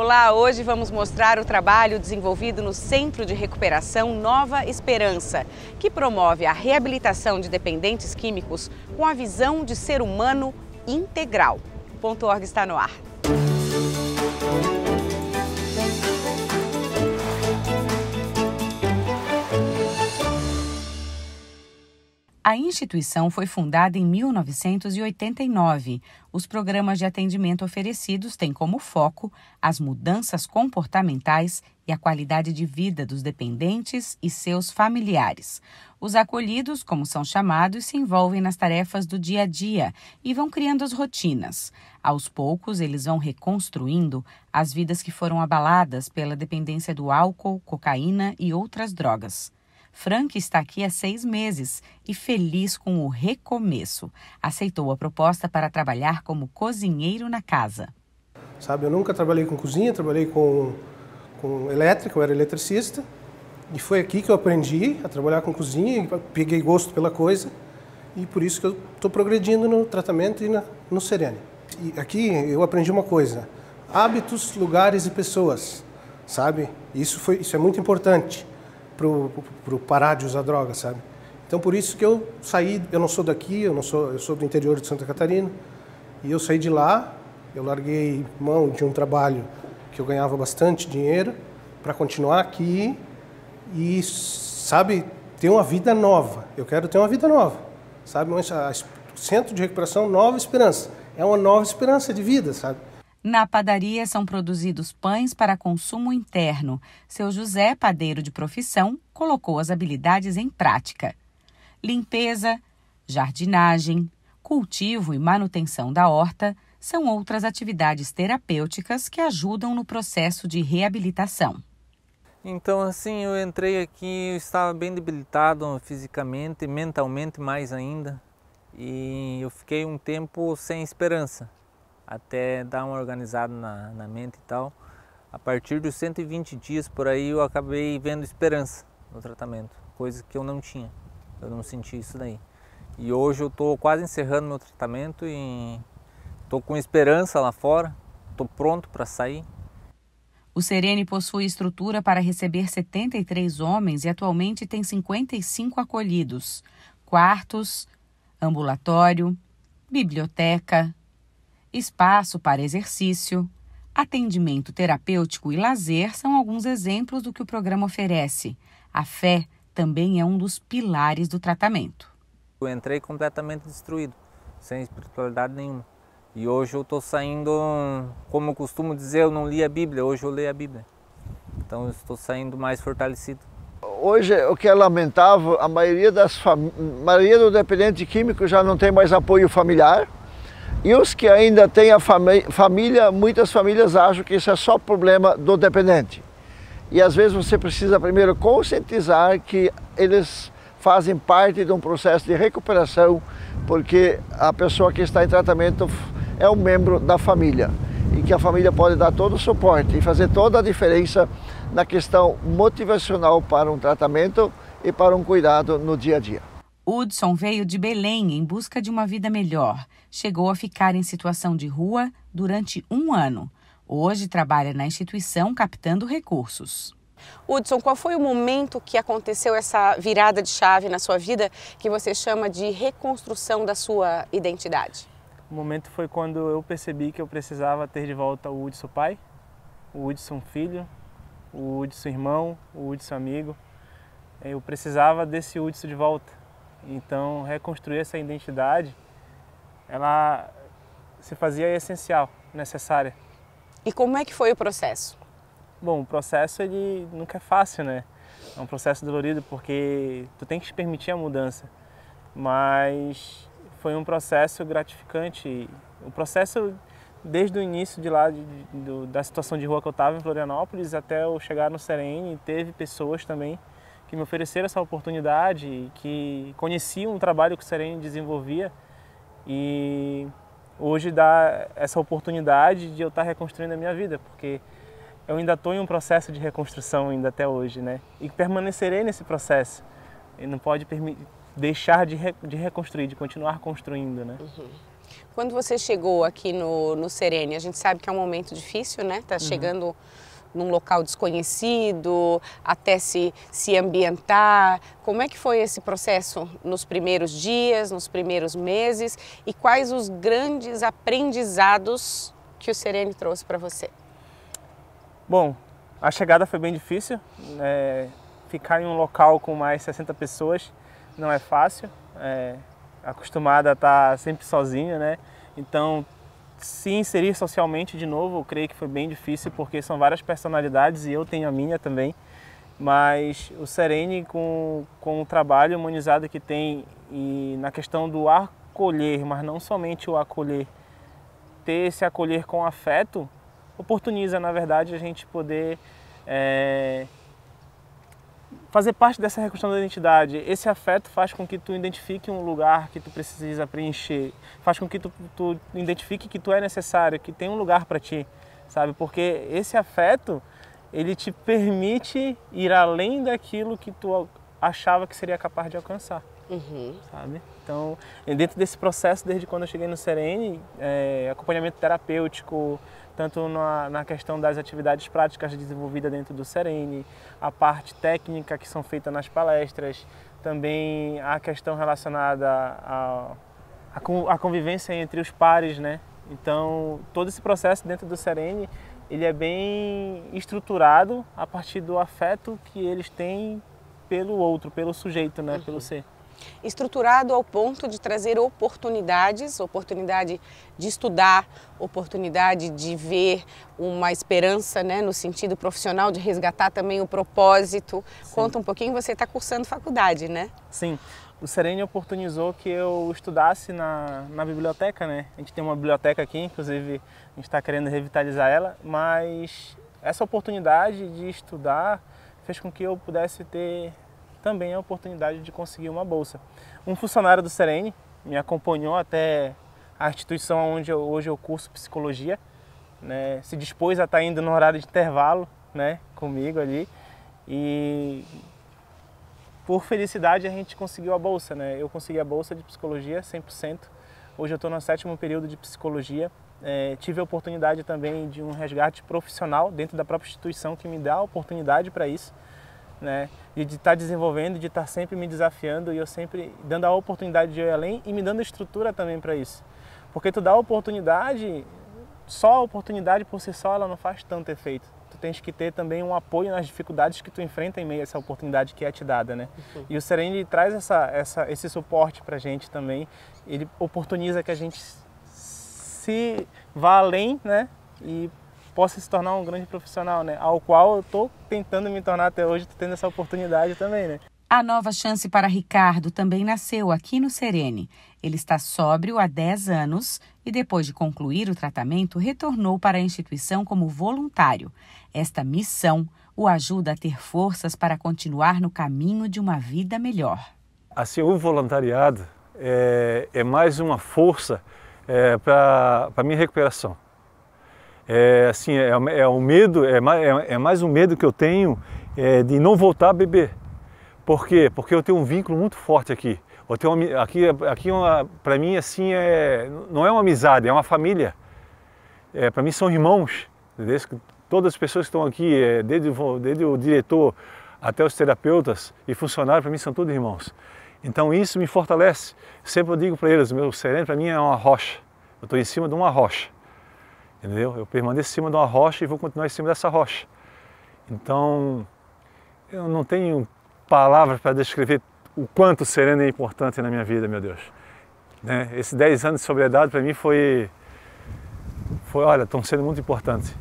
Olá, hoje vamos mostrar o trabalho desenvolvido no Centro de Recuperação Nova Esperança, que promove a reabilitação de dependentes químicos com a visão de ser humano integral. O ponto .org está no ar. A instituição foi fundada em 1989. Os programas de atendimento oferecidos têm como foco as mudanças comportamentais e a qualidade de vida dos dependentes e seus familiares. Os acolhidos, como são chamados, se envolvem nas tarefas do dia a dia e vão criando as rotinas. Aos poucos, eles vão reconstruindo as vidas que foram abaladas pela dependência do álcool, cocaína e outras drogas. Frank está aqui há seis meses e feliz com o recomeço. Aceitou a proposta para trabalhar como cozinheiro na casa. Sabe, eu nunca trabalhei com cozinha, trabalhei com, com elétrica, eu era eletricista. E foi aqui que eu aprendi a trabalhar com cozinha, peguei gosto pela coisa. E por isso que eu estou progredindo no tratamento e na, no Serene. E aqui eu aprendi uma coisa: hábitos, lugares e pessoas, sabe? Isso foi, isso é muito importante para parar de usar droga, sabe? Então por isso que eu saí, eu não sou daqui, eu não sou, eu sou do interior de Santa Catarina, e eu saí de lá, eu larguei mão de um trabalho que eu ganhava bastante dinheiro para continuar aqui e sabe ter uma vida nova. Eu quero ter uma vida nova, sabe? o centro de recuperação Nova Esperança é uma nova esperança de vida, sabe? Na padaria são produzidos pães para consumo interno. Seu José, padeiro de profissão, colocou as habilidades em prática. Limpeza, jardinagem, cultivo e manutenção da horta são outras atividades terapêuticas que ajudam no processo de reabilitação. Então, assim, eu entrei aqui, eu estava bem debilitado fisicamente, mentalmente mais ainda, e eu fiquei um tempo sem esperança até dar uma organizada na, na mente e tal. A partir dos 120 dias por aí eu acabei vendo esperança no tratamento, coisa que eu não tinha, eu não senti isso daí. E hoje eu estou quase encerrando meu tratamento e estou com esperança lá fora, estou pronto para sair. O Serene possui estrutura para receber 73 homens e atualmente tem 55 acolhidos: quartos, ambulatório, biblioteca, Espaço para exercício, atendimento terapêutico e lazer são alguns exemplos do que o programa oferece. A fé também é um dos pilares do tratamento. Eu entrei completamente destruído, sem espiritualidade nenhuma. E hoje eu estou saindo, como eu costumo dizer, eu não li a Bíblia, hoje eu leio a Bíblia. Então eu estou saindo mais fortalecido. Hoje, o que é lamentável, a maioria, das fam... a maioria do dependente de químico já não tem mais apoio familiar e os que ainda têm a família, muitas famílias acham que isso é só problema do dependente. E às vezes você precisa primeiro conscientizar que eles fazem parte de um processo de recuperação, porque a pessoa que está em tratamento é um membro da família e que a família pode dar todo o suporte e fazer toda a diferença na questão motivacional para um tratamento e para um cuidado no dia a dia. Hudson veio de Belém em busca de uma vida melhor. Chegou a ficar em situação de rua durante um ano. Hoje trabalha na instituição captando recursos. Hudson, qual foi o momento que aconteceu essa virada de chave na sua vida que você chama de reconstrução da sua identidade? O momento foi quando eu percebi que eu precisava ter de volta o Hudson pai, o Hudson filho, o Hudson irmão, o Hudson amigo. Eu precisava desse Hudson de volta então, reconstruir essa identidade, ela se fazia essencial, necessária. E como é que foi o processo? Bom, o processo ele nunca é fácil, né? É um processo dolorido porque tu tem que te permitir a mudança. Mas foi um processo gratificante. O processo desde o início de lá de, de, da situação de rua que eu estava em Florianópolis até eu chegar no Serene, teve pessoas também que me ofereceram essa oportunidade, que conheciam um trabalho que o Serene desenvolvia e hoje dá essa oportunidade de eu estar reconstruindo a minha vida, porque eu ainda estou em um processo de reconstrução ainda até hoje, né? E permanecerei nesse processo. E não pode deixar de, re de reconstruir, de continuar construindo, né? Uhum. Quando você chegou aqui no, no Serene, a gente sabe que é um momento difícil, né? Tá uhum. chegando num local desconhecido, até se, se ambientar? Como é que foi esse processo nos primeiros dias, nos primeiros meses e quais os grandes aprendizados que o Serene trouxe para você? Bom, a chegada foi bem difícil. É, ficar em um local com mais 60 pessoas não é fácil. É, acostumada a estar tá sempre sozinha, né? Então se inserir socialmente de novo, eu creio que foi bem difícil, porque são várias personalidades e eu tenho a minha também. Mas o Serene, com, com o trabalho humanizado que tem e na questão do acolher, mas não somente o acolher, ter esse acolher com afeto, oportuniza, na verdade, a gente poder é, fazer parte dessa reconstrução da identidade. Esse afeto faz com que tu identifique um lugar que tu precisa preencher, faz com que tu, tu identifique que tu é necessário, que tem um lugar para ti, sabe? Porque esse afeto, ele te permite ir além daquilo que tu achava que seria capaz de alcançar, uhum. sabe? Então, dentro desse processo, desde quando eu cheguei no Serene, é, acompanhamento terapêutico, tanto na, na, questão das atividades práticas desenvolvidas dentro do Serene, a parte técnica que são feitas nas palestras, também a questão relacionada à a, a, convivência entre os pares, né? Então, todo esse processo dentro do Serene, ele é bem estruturado a partir do afeto que eles têm pelo outro, pelo sujeito, né? Uhum. Pelo ser estruturado ao ponto de trazer oportunidades oportunidade de estudar, oportunidade de ver uma esperança né, no sentido profissional, de resgatar também o propósito. Sim. Conta um pouquinho, você está cursando faculdade, né? Sim. O Serene oportunizou que eu estudasse na, na biblioteca, né? A gente tem uma biblioteca aqui, inclusive a gente está querendo revitalizar ela, mas essa oportunidade de estudar fez com que eu pudesse ter também a oportunidade de conseguir uma bolsa. Um funcionário do Serene me acompanhou até a instituição onde eu, hoje eu curso psicologia, né, se dispôs a estar tá indo no horário de intervalo né, comigo ali e por felicidade a gente conseguiu a bolsa, né? Eu consegui a bolsa de psicologia 100%. Hoje eu estou no sétimo período de psicologia. É, tive a oportunidade também de um resgate profissional dentro da própria instituição que me dá a oportunidade para isso né? de estar tá desenvolvendo, de estar tá sempre me desafiando e eu sempre dando a oportunidade de ir além e me dando estrutura também para isso. Porque tu dá a oportunidade, só a oportunidade por si só ela não faz tanto efeito. Tu tens que ter também um apoio nas dificuldades que tu enfrenta em meio a essa oportunidade que é te dada, né? Uhum. E o Serene traz essa, essa, esse suporte para a gente também. Ele oportuniza que a gente se vá além, né? E possa se tornar um grande profissional, né? Ao qual eu estou tentando me tornar até hoje, tendo essa oportunidade também, né? A nova chance para Ricardo também nasceu aqui no Serene. Ele está sóbrio há 10 anos e, depois de concluir o tratamento, retornou para a instituição como voluntário. Esta missão o ajuda a ter forças para continuar no caminho de uma vida melhor. Assim, o voluntariado é, é mais uma força é, para a minha recuperação. É, assim, é, é um medo, é, é, é mais um medo que eu tenho é, de não voltar a beber. Por quê? Porque eu tenho um vínculo muito forte aqui. Eu tenho uma, aqui, aqui é para mim, assim, é, não é uma amizade, é uma família. É, para mim são irmãos. Entendeu? Todas as pessoas que estão aqui, é, desde, desde o diretor até os terapeutas e funcionários, para mim são todos irmãos. Então isso me fortalece. Sempre eu digo para eles, meu sereno para mim é uma rocha. Eu estou em cima de uma rocha entendeu? Eu permaneço em cima de uma rocha e vou continuar em cima dessa rocha. Então, eu não tenho palavras para descrever o quanto sereno é importante na minha vida, meu Deus. Né? Esses 10 anos de sobriedade para mim foi foi, olha, estão sendo muito importantes.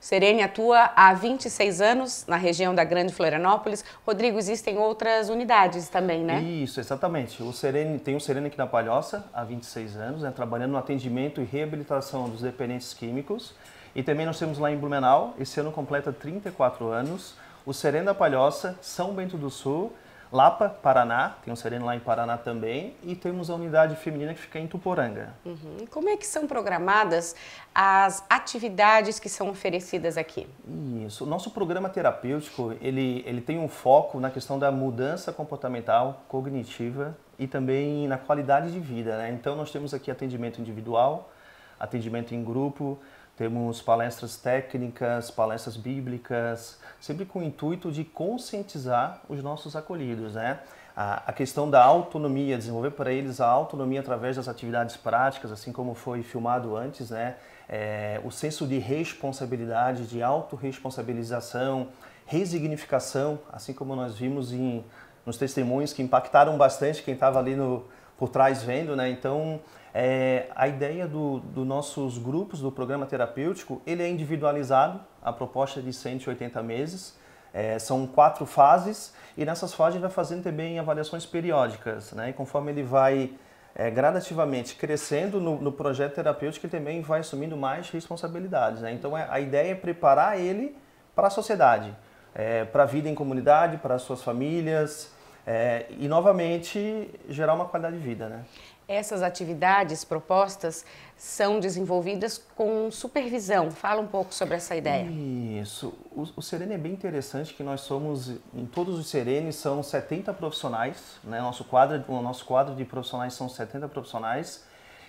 Serene atua há 26 anos na região da Grande Florianópolis. Rodrigo, existem outras unidades também, né? Isso, exatamente. O Serene, tem o Serene aqui na Palhoça há 26 anos, né, trabalhando no atendimento e reabilitação dos dependentes químicos. E também nós temos lá em Blumenau, esse ano completa 34 anos, o Serene da Palhoça, São Bento do Sul Lapa, Paraná, tem um sereno lá em Paraná também, e temos a unidade feminina que fica em Tuporanga. Uhum. Como é que são programadas as atividades que são oferecidas aqui? Isso. O nosso programa terapêutico, ele, ele tem um foco na questão da mudança comportamental, cognitiva e também na qualidade de vida. Né? Então, nós temos aqui atendimento individual, atendimento em grupo, temos palestras técnicas, palestras bíblicas, sempre com o intuito de conscientizar os nossos acolhidos, né? A, questão da autonomia, desenvolver para eles a autonomia através das atividades práticas, assim como foi filmado antes, né? É, o senso de responsabilidade, de autorresponsabilização, resignificação, assim como nós vimos em, nos testemunhos que impactaram bastante quem estava ali no, por trás vendo, né? Então, é, a ideia dos do nossos grupos, do programa terapêutico, ele é individualizado, a proposta é de 180 meses, é, são quatro fases e nessas fases ele vai fazendo também avaliações periódicas, né? E conforme ele vai é, gradativamente crescendo no, no, projeto terapêutico, ele também vai assumindo mais responsabilidades, né? Então é, a ideia é preparar ele para a sociedade, é, para a vida em comunidade, para as suas famílias, é, e novamente gerar uma qualidade de vida, né? Essas atividades propostas são desenvolvidas com supervisão. Fala um pouco sobre essa ideia. Isso. O, o Serene é bem interessante que nós somos, em todos os Serenes, são 70 profissionais. Né? Nosso quadro, o nosso quadro de profissionais são 70 profissionais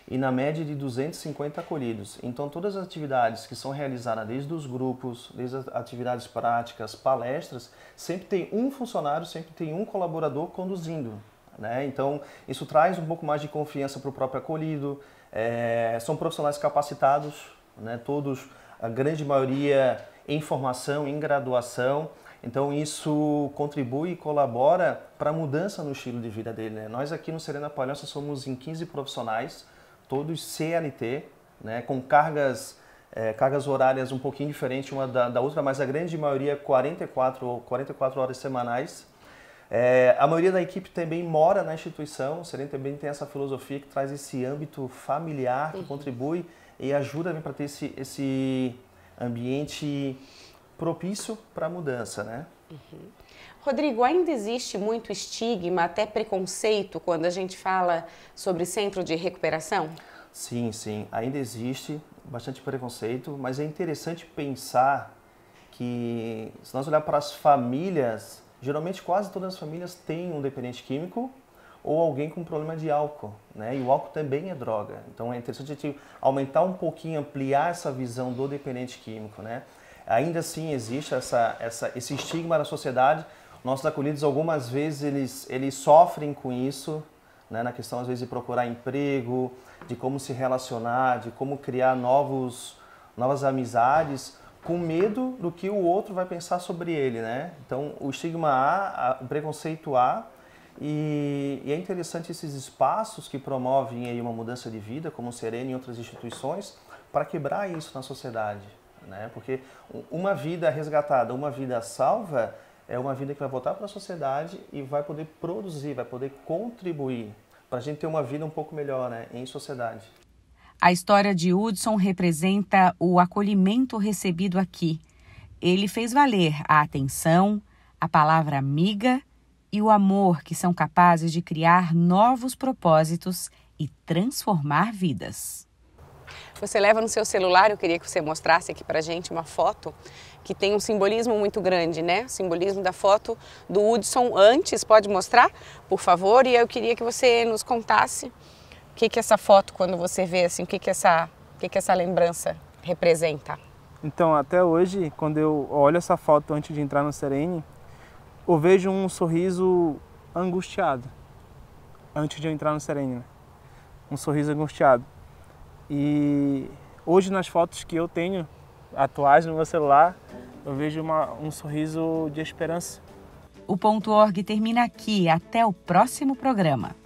e na média de 250 acolhidos. Então, todas as atividades que são realizadas desde os grupos, desde as atividades práticas, palestras, sempre tem um funcionário, sempre tem um colaborador conduzindo. Né? Então, isso traz um pouco mais de confiança para o próprio acolhido. É, são profissionais capacitados, né? todos, a grande maioria em formação, em graduação. Então isso contribui e colabora para a mudança no estilo de vida dele. Né? Nós aqui no Serena Palhoça somos em 15 profissionais, todos CLT, né, com cargas, é, cargas horárias um pouquinho diferentes uma da, da, outra, mas a grande maioria 44, é 44 horas semanais. É, a maioria da equipe também mora na instituição, o Serena também tem essa filosofia que traz esse âmbito familiar, que uhum. contribui e ajuda para ter esse, esse ambiente propício para a mudança, né? Uhum. Rodrigo, ainda existe muito estigma, até preconceito, quando a gente fala sobre centro de recuperação? Sim, sim, ainda existe bastante preconceito, mas é interessante pensar que, se nós olharmos para as famílias, geralmente quase todas as famílias têm um dependente químico ou alguém com problema de álcool, né? E o álcool também é droga. Então é interessante aumentar um pouquinho, ampliar essa visão do dependente químico, né? Ainda assim existe essa, essa, esse estigma na sociedade nossos acolhidos, algumas vezes, eles, eles sofrem com isso, né, na questão, às vezes, de procurar emprego, de como se relacionar, de como criar novos, novas amizades, com medo do que o outro vai pensar sobre ele, né? Então, o estigma A, o preconceito A, e, e, é interessante esses espaços que promovem aí uma mudança de vida, como o Serena e outras instituições, para quebrar isso na sociedade, né? Porque uma vida resgatada, uma vida salva, é uma vida que vai voltar para a sociedade e vai poder produzir, vai poder contribuir para a gente ter uma vida um pouco melhor né, em sociedade. A história de Hudson representa o acolhimento recebido aqui. Ele fez valer a atenção, a palavra amiga e o amor que são capazes de criar novos propósitos e transformar vidas. Você leva no seu celular, eu queria que você mostrasse aqui para gente uma foto que tem um simbolismo muito grande, né? simbolismo da foto do Hudson antes, pode mostrar, por favor? E eu queria que você nos contasse o que que essa foto, quando você vê assim, o que que essa, o que que essa lembrança representa. Então, até hoje, quando eu olho essa foto antes de entrar no Serene, eu vejo um sorriso angustiado antes de eu entrar no Serene, né? um sorriso angustiado. E hoje nas fotos que eu tenho atuais no meu celular, eu vejo uma, um sorriso de esperança. O ponto org termina aqui. Até o próximo programa.